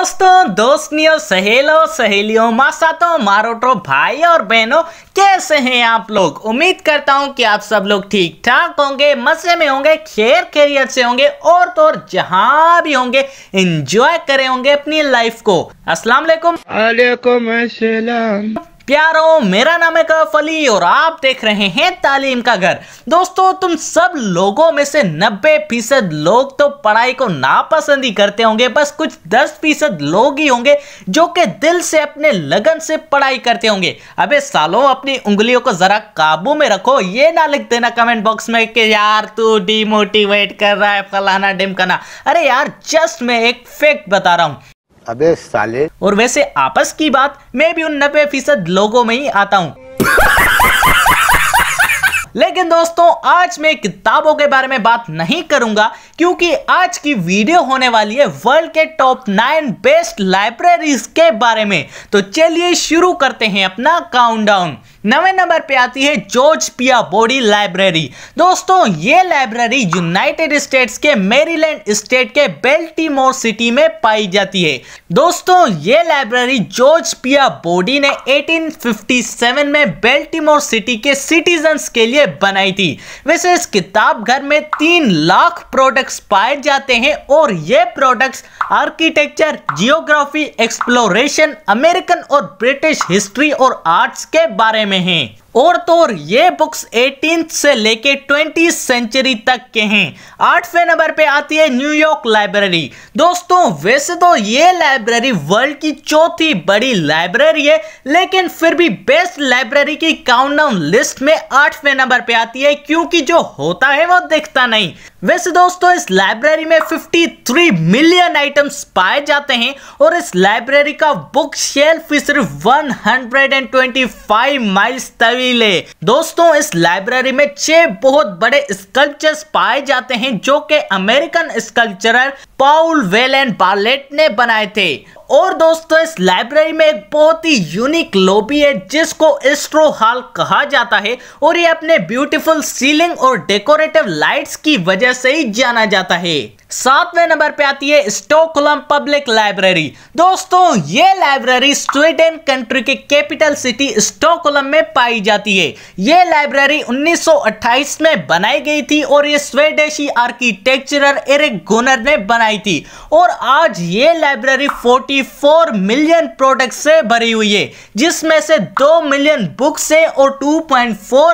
दोस्तों दोस्तियों सहेलों सहेलियों मासातों मारोटो भाई और बहनों कैसे हैं आप लोग उम्मीद करता हूं कि आप सब लोग ठीक ठाक होंगे मजे में होंगे खेर खेरियत से होंगे और तो और जहां भी होंगे इंजॉय करे होंगे अपनी लाइफ को अस्सलाम वालेकुम वालेकुम अस्सलाम प्यारो मेरा नाम है कफ अली और आप देख रहे हैं तालीम का घर दोस्तों तुम सब लोगों में से 90 फीसद लोग तो पढ़ाई को नापसंद ही करते होंगे बस कुछ 10 फीसद लोग ही होंगे जो कि दिल से अपने लगन से पढ़ाई करते होंगे अबे सालों अपनी उंगलियों को जरा काबू में रखो ये ना लिख देना कमेंट बॉक्स में कि यार तू डिमोटिवेट कर रहा है फलाना डिमकाना अरे यार जस्ट मैं एक फैक्ट बता रहा हूँ अबे साले और वैसे आपस की बात मैं भी उन नब्बे फीसद लोगों में ही आता हूँ लेकिन दोस्तों आज मैं किताबों के बारे में बात नहीं करूंगा क्योंकि आज की वीडियो होने वाली है वर्ल्ड के टॉप नाइन बेस्ट लाइब्रेरीज के बारे में तो चलिए शुरू करते हैं अपना काउंटडाउन नवे नंबर पे आती है जॉर्ज पिया बॉडी लाइब्रेरी दोस्तों ये लाइब्रेरी यूनाइटेड स्टेट्स के मेरीलैंड स्टेट के बेल्टीमोर सिटी में पाई जाती है दोस्तों ये लाइब्रेरी जॉर्ज पिया बॉडी ने 1857 में बेल्टीमोर सिटी के सिटीजन्स के लिए बनाई थी वैसे इस किताब घर में तीन लाख प्रोडक्ट प्रोडक्ट्स पाए जाते हैं और ये products architecture geography exploration American और ब्रिटिश हिस्ट्री और आर्ट्स के बारे में हैं और तो और ये बुक्स एटीन से लेके ट्वेंटी सेंचुरी तक के हैं आठवें नंबर पे आती है न्यूयॉर्क लाइब्रेरी दोस्तों वैसे तो ये लाइब्रेरी वर्ल्ड की चौथी बड़ी लाइब्रेरी है लेकिन फिर भी बेस्ट लाइब्रेरी की काउंटडाउन लिस्ट में आठवें नंबर पे आती है क्योंकि जो होता है वो दिखता नहीं वैसे दोस्तों इस लाइब्रेरी में फिफ्टी मिलियन आइटम्स पाए जाते हैं और इस लाइब्रेरी का बुक शेल्फ सिर्फ वन माइल्स तक लाइब्रेरी ले दोस्तों इस लाइब्रेरी में छह बहुत बड़े स्कल्पचर्स पाए जाते हैं जो कि American sculptor Paul Wayland Bartlett ने बनाए थे और दोस्तों इस लाइब्रेरी में एक बहुत ही यूनिक लॉबी है जिसको एस्ट्रो हॉल कहा जाता है और ये अपने ब्यूटीफुल सीलिंग और डेकोरेटिव लाइट्स की वजह से ही जाना जाता है सातवें नंबर पे आती है स्टोकलम पब्लिक लाइब्रेरी दोस्तों ये लाइब्रेरी स्वीडन कंट्री के कैपिटल सिटी स्टोकलम में पाई जाती है ये लाइब्रेरी 1928 में बनाई गई थी और ये स्वेडेशी आर्किटेक्चरर एरिक गोनर ने बनाई थी और आज ये लाइब्रेरी 44 मिलियन प्रोडक्ट से भरी हुई है जिसमें से दो मिलियन बुक्स हैं और टू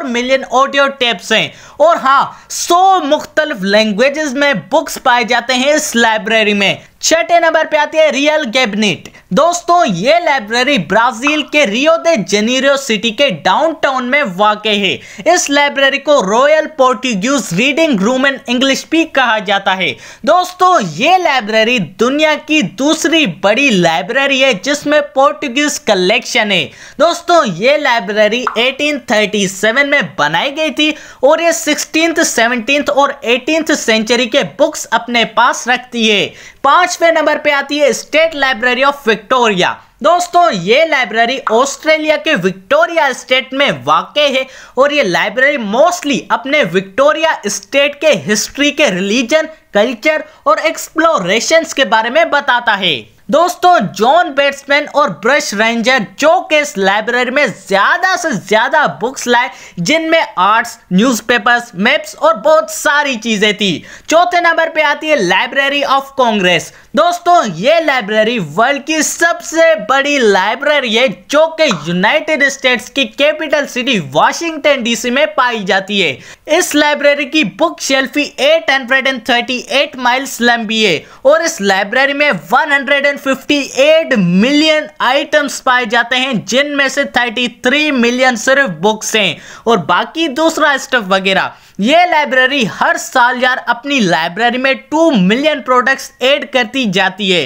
मिलियन ऑडियो टेप्स हैं और हाँ सौ मुख्तलिफ लैंग्वेज में बुक्स पाई जाते हैं इस लाइब्रेरी में छठे नंबर पे आती है रियल कैबिनेट दोस्तों ये लाइब्रेरी ब्राजील के रियो दे जेनेरियो सिटी के डाउनटाउन में वाक़ है इस लाइब्रेरी को Royal Portuguese Reading Room in English भी कहा जाता है दोस्तों ये लाइब्रेरी दुनिया की दूसरी बड़ी लाइब्रेरी है जिसमें पोर्टुगीज कलेक्शन है दोस्तों ये लाइब्रेरी 1837 में बनाई गई थी और ये सिक्सटीन सेवनटीन और एटीन सेंचुरी के बुक्स अपने पास रखती है पांचवें नंबर पे आती है स्टेट लाइब्रेरी ऑफ विक्टोरिया दोस्तों ये लाइब्रेरी ऑस्ट्रेलिया के विक्टोरिया स्टेट में वाक़ है और ये लाइब्रेरी मोस्टली अपने विक्टोरिया स्टेट के हिस्ट्री के रिलीजन कल्चर और एक्सप्लोरेशंस के बारे में बताता है दोस्तों जॉन बैट्समैन और ब्रश रेंजर जो कि इस लाइब्रेरी में ज़्यादा से ज़्यादा बुक्स लाए जिनमें आर्ट्स न्यूज़पेपर्स मैप्स और बहुत सारी चीज़ें थी चौथे नंबर पे आती है लाइब्रेरी ऑफ कांग्रेस दोस्तों ये लाइब्रेरी वर्ल्ड की सबसे बड़ी लाइब्रेरी है जो कि यूनाइटेड स्टेट्स की कैपिटल सिटी वाशिंगटन डीसी में पाई जाती है इस लाइब्रेरी की बुक शेल्फी 838 माइल्स लंबी है और इस लाइब्रेरी में 100 158 मिलियन आइटम्स पाए जाते हैं जिनमें से 33 मिलियन सिर्फ बुक्स हैं और बाकी दूसरा स्टफ वगैरह ये लाइब्रेरी हर साल यार अपनी लाइब्रेरी में 2 मिलियन प्रोडक्ट्स ऐड करती जाती है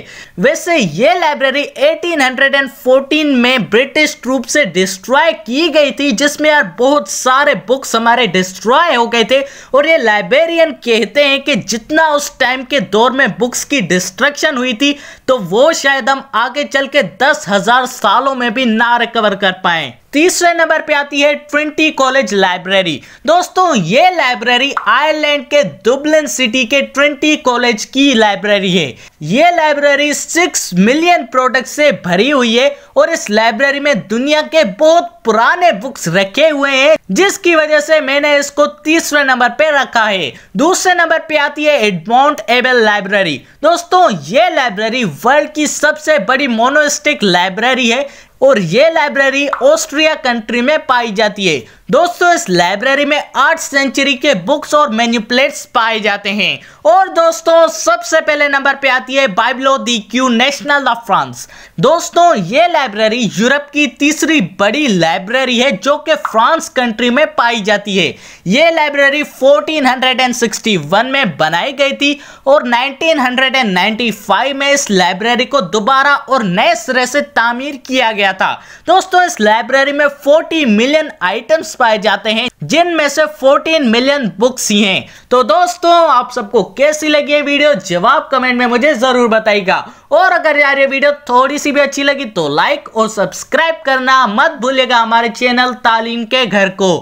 वैसे ये लाइब्रेरी 1814 में ब्रिटिश ट्रूप से डिस्ट्रॉय की गई थी जिसमें यार बहुत सारे बुक्स हमारे डिस्ट्रॉय हो गए थे और ये लाइब्रेरियन कहते हैं कि जितना उस टाइम के दौर में बुक्स की डिस्ट्रक्शन हुई थी तो वो वो शायद हम आगे चल के दस हजार सालों में भी ना रिकवर कर पाए तीसरे नंबर पे आती है ट्वेंटी कॉलेज लाइब्रेरी दोस्तों ये लाइब्रेरी आयरलैंड के दुबलिन सिटी के ट्वेंटी कॉलेज की लाइब्रेरी है ये लाइब्रेरी सिक्स मिलियन प्रोडक्ट से भरी हुई है और इस लाइब्रेरी में दुनिया के बहुत पुराने बुक्स रखे हुए हैं जिसकी वजह से मैंने इसको तीसरे नंबर पे रखा है दूसरे नंबर पे आती है एडमाउंट एबल लाइब्रेरी दोस्तों ये लाइब्रेरी वर्ल्ड की सबसे बड़ी मोनोस्टिक लाइब्रेरी है और ये लाइब्रेरी ऑस्ट्रिया कंट्री में पाई जाती है दोस्तों इस लाइब्रेरी में आठ सेंचुरी के बुक्स और मेन्यूप्लेट्स पाए जाते हैं और दोस्तों सबसे पहले नंबर पे आती है Bibliotheque national of France दोस्तों ये लाइब्रेरी यूरोप की तीसरी बड़ी लाइब्रेरी है जो कि फ्रांस कंट्री में पाई जाती है ये लाइब्रेरी 1461 में बनाई गई थी और 1995 में इस लाइब्रेरी को दोबारा और नए सिरे से तामीर किया गया था दोस्तों इस लाइब्रेरी में फोर्टी मिलियन आइटम्स पाए जाते हैं जिनमें से 14 मिलियन बुक्स ही हैं तो दोस्तों आप सबको कैसी लगी ये वीडियो जवाब कमेंट में मुझे जरूर बताइएगा और अगर यार ये वीडियो थोड़ी सी भी अच्छी लगी तो लाइक और सब्सक्राइब करना मत भूलेगा हमारे चैनल तालीम के घर को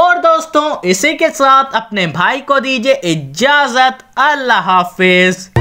और दोस्तों इसी के साथ अपने भाई को दीजिए इजाजत अल्लाह हाफिज